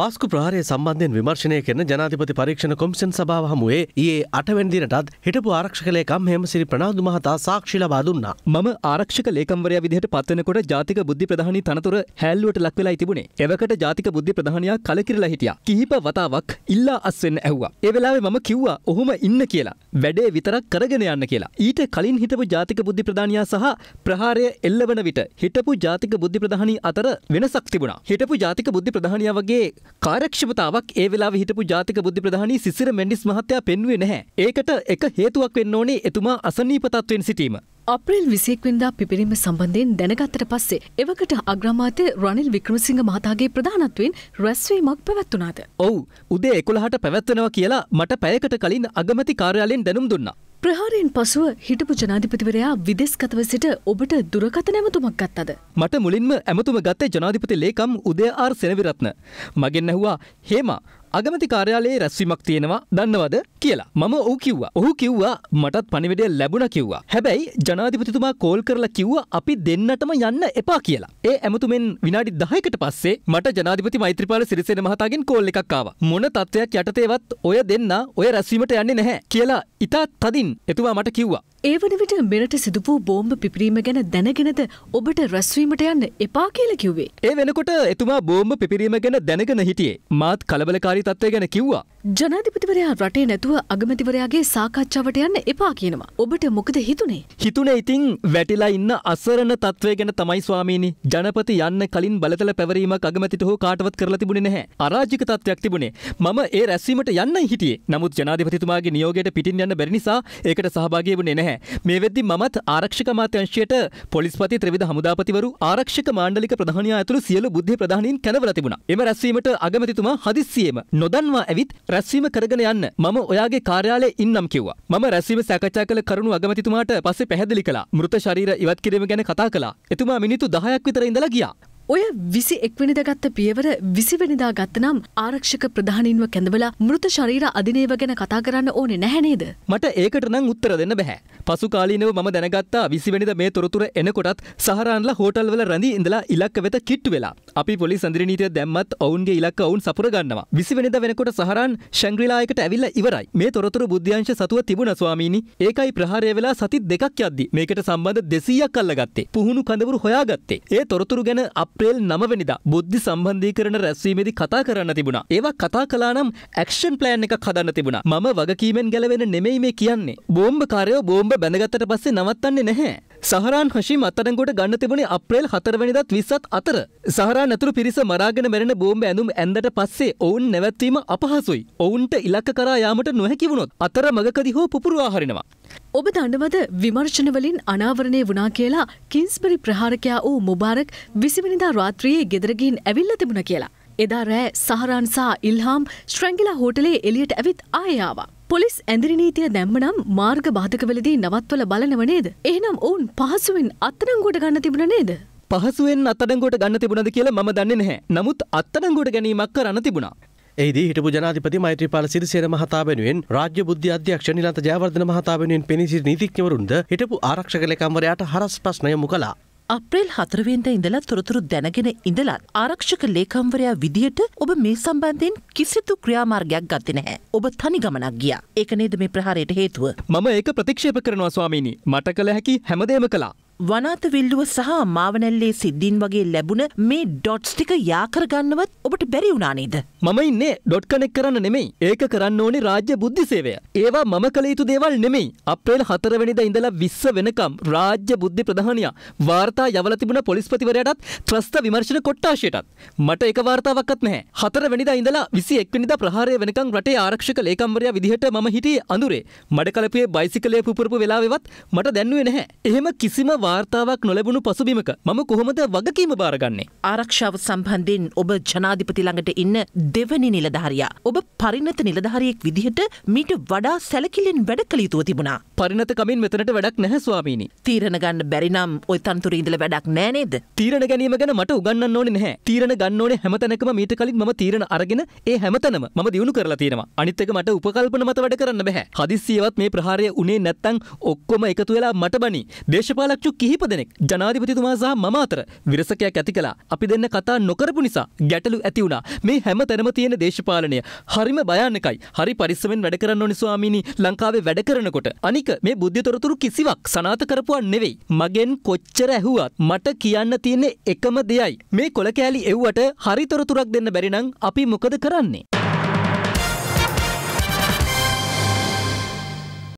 පාස්කු ප්‍රහාරය සම්බන්ධයෙන් විමර්ශනය කරන ජනාධිපති පරීක්ෂණ කොමිෂන් සභාව හමුවේ ඒ අටවැන්දිනටත් හිටපු ආරක්ෂක ලේකම් හෙමසිරි ප්‍රනාාදු මහතා සාක්ෂි ලබා දුන්නා. මම ආරක්ෂක ලේකම්වරයා විදිහට පත්වනකොට ජාතික බුද්ධි ප්‍රධානී තනතුර හැල්ලුවට ලක් වෙලා තිබුණේ. එවකට ජාතික බුද්ධි ප්‍රධානයා කලකිරලා හිටියා. කිහිප වතාවක් ඉල්ලා අස්වෙන්න ඇහුවා. ඒ වෙලාවේ මම කිව්වා ඔහොම ඉන්න කියලා. වැඩේ විතරක් කරගෙන යන්න කියලා. ඊට කලින් හිටපු ජාතික බුද්ධි ප්‍රධානියා සහ ප්‍රහාරය එල්ලවන විට හිටපු ජාතික බුද්ධි ප්‍රධානී අතර වෙනසක් තිබුණා. හිටපු ජාතික බුද්ධි ප්‍රධානියා වගේ කාර්යක්ෂමතාවක් ඒ වෙලාවේ හිටපු ජාතික බුද්ධි ප්‍රධානී සිසිර මෙන්ඩිස් මහත්තයා පෙන්වුවේ නැහැ. ඒකට එක හේතුවක් වෙන්න ඕනේ එතුමා අසනීප තත්වෙන් සිටීම. අප්‍රේල් විසියෙක්වෙන්දා පිපිරීම සම්බන්ධයෙන් දැනගත්තට පස්සේ එවකට අග්‍රමාතය රනිල් වික්‍රමසිංහ මහතාගේ ප්‍රධානත්වෙන් රැස්වීමක් පැවැත්වනාද. ඔවු උදේ එකොළහට පැවැත්වෙනවා කියලා මට පැයකට කලින් අගමති කාර්යාලයෙන් දැනුම් දුන්නා. ප්‍රහාරයෙන් පසුව හිටපු ජනාධිපතිවරයා විදෙස්කතව සිට ඔබට දුරකත නැමතුමක් ගත්තද. මට මුලින්ම ඇමතුම ගත්තේ ජනාධිපති ලේකම් උදේ ආර් සෙනවිරත්න. මගෙන් නැහුවා හේම අගමති කාර්යාලයේ රැස්වීමක් තියෙනවා දන්නවද කියලා. මම ඔහු කිව්වා. ඔහු කිව්වා මටත් පණිවිඩය ලැබුණා කිව්වා. හැබැයි ජනාධිපතිතුමා කෝල් කරලා කිව්වා අපි දෙන්නටම යන්න එපා කියලා. ඒ ඇමතුමෙන් විනාඩි 10කට පස්සේ මට ජනාධිපති මෛත්‍රීපාල සිරිසේන මහතාගෙන් කෝල් එකක් ආවා. මොන තත්ත්වයක් යටතේවත් ඔය දෙන්න ඔය රැස්වීමට යන්නේ නැහැ කියලා ඉතා තදින් එතුමා මට කිව්වා. ඒ වන විට මෙරට සිදුපු බෝම්බ පිපරීම ගැන දැනගෙනද ඔබට රැස්වීමට යන්න එපා කියල කිව්වේ. ඒ වෙනකොට එතුමා බෝම්බ පිපරීම ගැන දැනගෙන හිටියේ. මාත් කලබලකාරි තත්ත්වය ගැන කිව්වා. ජනාධිපතිවරයා රටේ නැතුව අගමැතිවරයාගේ සාකච්ඡාවට යන්න එපා කියනවා. ඔබට මොකද හිතුනේ? හිතුනේ ඉතින් වැටිලා ඉන්න අසරණ තත්ත්වය ගැන තමයි ස්වාමීනි. ජනපති යන්න කලින් බලතල පැවරීමක් අගමැතිට හෝ කාටවත් කරලා තිබුණේ නැහැ. අරාජික තත්ත්වයක් තිබුණේ. මම ඒ රැස්වීමට යන්නයි හිටියේ. නමුත් ජනාධිපතිතුමාගේ නියෝගයට පිටින් යන්න බැරි නිසා ඒකට සහභාගී වුණේ නැහැ. මේ වෙද්දි මමත් ආරක්ෂක අමාත්‍යංශයට පොලිස්පති ත්‍රිවිධ හමුදාපතිවරු ආරක්ෂක මාණ්ඩලික ප්‍රධානියා ඇතුළු සියලු බුද්ධි ප්‍රධානීන් කැඳවලා තිබුණා. එම රැස්වීමට අගමැතිතුමා හදිස්සියේම නොදන්වා ඇවිත් රැස්වීම කරගෙන යන්න මම ඔයාගේ කාර්යාලයේ ඉන්නම් කිව්වා. මම රැස්වීම සාකච්ඡා කළ කරුණු අගමැතිතුමාට පස්සේ පැහැදිලි කළා. මృత ශරීර ඉවත් කිරීම ගැන කතා කළා. එතුමා මිනිත්තු 10ක් විතර ඉඳලා ගියා. ඔය විසි එක්වනිද ගත්ත පියවර විසිවනිදා ගත්තනම් ආරක්ෂක ප්‍රධානින්ව කැඳවලා මෘත ශරීර අධිනේව ගැන කතා කරන්න ඕනේ නැහැනේද. මට ඒකට නම් උත්තර දෙන්න බැහැ. පසු කාලීනව මම දැනගත්තා විසිවනිද මේ තොරතුර එනකොටත් සහරන්ල හෝටල්වල රැඳී ඉඳලා ඉලක්ක වෙත කිට්ටු වෙලා. අපි පොලි සඳරිනීතිය දැම්මත් ඔවුන්ගේ ඉලක්ක ඔවුන් සපුරගන්නවා. විසිවනිද වෙනකොට සහරන් ශංග්‍රීලායකට ඇවිල්ලා ඉවරයි. මේ තොරතුරු බුද්ධ්‍යංශ සතුව තිබුණ ස්වාමීනි. ඒකයි ප්‍රහාරය වෙලා සති දෙකක් යද්දි මේකට සම්බන්ධ 200ක් අල්ලගත්තේ. පුහුණු කඳවුරු හොයාගත්තේ. ඒ තොරතුරු ගැන අප අප්‍රේල් නමවැනිදා බුද්ධි සම්බන්ධී කරන රැස්වීමේදි කතා කරන්න තිබුණා. ඒවා කතා කළා නම් ඇක්ෂන් ප්ලෑන් එකක් හදන්න තිබුණා. මම වගකීමෙන් ගැලවෙන නෙමෙයි මේ කියන්නේ. බෝම්බකාරයෝ බෝම්බ බැඳගත්තට පස්සේ නවත්තන්නේ නැහැ. සහරාන් හශීම් අත්තරංගොට ගන්න තිබුණේ අප්‍රේල් 4 වෙනිදාත් 20ත් අතර. සහරාන් ඇතුළු පිරිස මරාගෙන මැරෙන බෝම්බ ඇඳුම් ඇඳට පස්සේ ඔවුන් නැවැත්වීම අපහසුයි. ඔවුන්ට ඉලක්ක කරා යාමට නොහැකි වුණොත් අතරමඟකදී හෝ පුපුරවා හරිනවා. ඔබ දන්නවද විමර්ශනවලින් අනාවරණය වුණා කියලා කින්ස්බරි ප්‍රහාරකයා වූ මුබාරක් විසිවනිදා රාත්‍රියයේ ගෙදරගින් ඇවිල්ල තිබුණ කියලා. එදා රෑ සහරන් සහ ඉල්හාම් ශ්‍රැංගිලා හෝටලේ එලියට ඇවිත් ආයාවා. පොලිස් ඇඳරිනීතිය දැම්මනම් මාර්ග බාධකවලදී නවත්වල බලනව නේද. එහෙනම් ඔවුන් පහසුවෙන් අත්තනංගොට ගන්න තිබුණ නේද. පහසුවෙන් අත්තඩංගොට ගන්න තිබුණද කියලා ම දන්නේ නැහැ. නමුත් අත්තනංගොට ගැනීමක් කරන්න තිබුණා. එහිදී හිටපු ජනාධිපති මෛත්‍රීපාල සිරිසේන මහතා වෙනුවෙන් රාජ්‍ය බුද්ධි අධ්‍යක්ෂ නිලන්ත ජයවර්ධන මහතා වෙනුවෙන් පෙනී සිටි නීතිඥවරුන්ද හිටපු ආරක්ෂක ලේකම්වරයාට හරස් ප්‍රශ්න යොමු කළා. අප්‍රේල් හතරවෙන්ද ඉඳලා තොරතුරු දැනගෙන ඉඳලත් ආරක්ෂක ලේකම්වරයා විදියට ඔබ මේ සම්බන්ධයෙන් කිසිදු ක්‍රියාමාර්ගයක් ගත්තේ නැහැ. ඔබ තනි ගමනක් ගියා. ඒක නේද මේ ප්‍රහාරයට හේතුව? මම ඒක ප්‍රතික්ෂේප කරනවා ස්වාමීනි. මට කළ හැකි හැමදේම කළා. වනාත විල්ලුව සහ මාවනැල්ලේ සිද්ධීන් වගේ ලැබුණ මේ ඩොට්ස් ටික යාකරගන්නවත් ඔබට බැරි වුණා නේද? මම ඉන්නේ ඩොට් කනෙක් කරන්න නෙමෙයි. ඒක කරන්න ඕනේ රාජ්‍ය බුද්ධි සේවය. ඒවා මම කළ යුතු දේවල් නෙමෙයි. අප්‍රේල් 4 වෙනිදා ඉඳලා 20 වෙනකම් රාජ්‍ය බුද්ධි ප්‍රධානියා වාර්තා යවලා තිබුණ පොලිස්පතිවරයාටත් ත්‍රස්ත විමර්ශන කොට්ටාශයටත් මට ඒක වාර්තාවක්වත් නැහැ. 4 වෙනිදා ඉඳලා 21 වෙනිදා ප්‍රහාරය වෙනකම් රටේ ආරක්ෂක ලේකම්වරයා විදිහට මම හිටියේ අඳුරේ. මඩ කලපුවේ බයිසිකලය පුපුරපු වෙලාවෙවත් මට දැන්නුවේ නැහැ. එහෙම කිසිම වාර්තාවක් නොලැබුණු පසුබිමක මම කොහොමද වගකීම බාරගන්නේ. ආරක්ෂාව සම්බන්ධයෙන් ඔබ ජනාධිපති ළඟට ඉන්න දෙවනි නිලධාරයා. ඔබ පරිණත නිලධාරියෙක් විදිහට මීට වඩා සැලකිලෙන් වැඩ කළ යුතුව තිබුණා. පරිණත කමින් මෙතනට වැඩක් නැහැ ස්වාමීනි. තීරණ ගන්න බැරි නම් ওই තනතුරේ ඉඳලා වැඩක් නැහැ නේද? තීරණ ගැනීම ගැන මට උගන්වන්න ඕනේ නැහැ. තීරණ ගන්න ඕනේ හැමතැනකම මීට කලින් මම තීරණ අරගෙන ඒ හැමතැනම මම දිනු කරලා තියෙනවා. අනිත් එක මට උපකල්පන මත වැඩ කරන්න බෑ. හදිස්සියවත් මේ ප්‍රහාරය උනේ නැත්තම් ඔක්කොම එකතු වෙලා මට බනි. දේශපාලකචු කිහිප දෙනෙක් ජනාධිපතිතුමා සහ මම අතර විරසකයක් ඇති කළා. අපි දෙන්න කතා නොකරපු නිසා ගැටලු ඇති වුණා. මේ හැම තැනම තියෙන දේශපාලනය හරිම භයානකයි. හරි පරිස්සමෙන් වැඩ කරන්න ඕනි ස්වාමීනි. ලංකාවේ වැඩ කරනකොට. අනික මේ බුද්ධි තොරතුරු කිසිවක් සනාථ කරපුවා නෙවෙයි. මගෙන් කොච්චර ඇහුවත් මට කියන්න තියෙන්නේ එකම දෙයයි. මේ කොල කෑලි එව්වට හරි තොරතුරක් දෙන්න බැරි නම් අපි මොකද කරන්නේ?